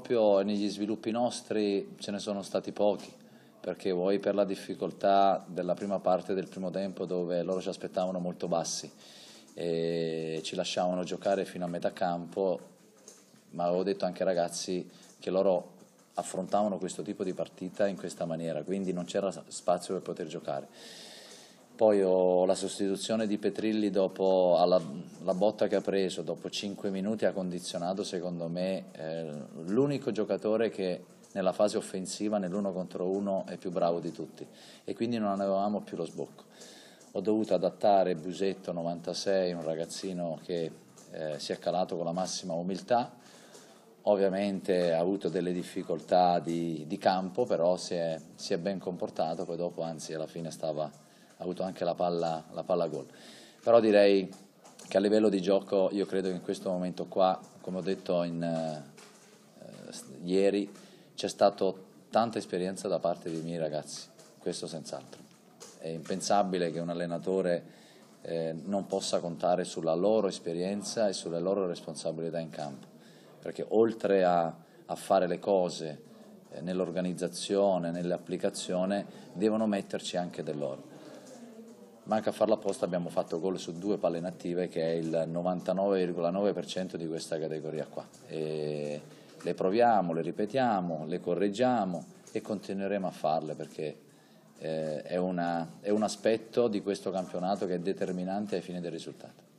proprio negli sviluppi nostri ce ne sono stati pochi, perché vuoi per la difficoltà della prima parte del primo tempo dove loro ci aspettavano molto bassi e ci lasciavano giocare fino a metà campo, ma avevo detto anche ai ragazzi che loro affrontavano questo tipo di partita in questa maniera, quindi non c'era spazio per poter giocare. Poi ho la sostituzione di Petrilli dopo alla, la botta che ha preso, dopo 5 minuti ha condizionato secondo me eh, l'unico giocatore che nella fase offensiva nell'uno contro uno è più bravo di tutti e quindi non avevamo più lo sbocco. Ho dovuto adattare Busetto 96, un ragazzino che eh, si è calato con la massima umiltà, ovviamente ha avuto delle difficoltà di, di campo, però si è, si è ben comportato, poi dopo anzi alla fine stava ha avuto anche la palla, la palla gol. Però direi che a livello di gioco io credo che in questo momento qua, come ho detto in, eh, ieri, c'è stata tanta esperienza da parte dei miei ragazzi, questo senz'altro. È impensabile che un allenatore eh, non possa contare sulla loro esperienza e sulle loro responsabilità in campo, perché oltre a, a fare le cose eh, nell'organizzazione, nell'applicazione, devono metterci anche del manca a farla apposta abbiamo fatto gol su due palle inattive che è il 99,9% di questa categoria qua. E le proviamo, le ripetiamo, le correggiamo e continueremo a farle perché eh, è, una, è un aspetto di questo campionato che è determinante ai fini del risultato.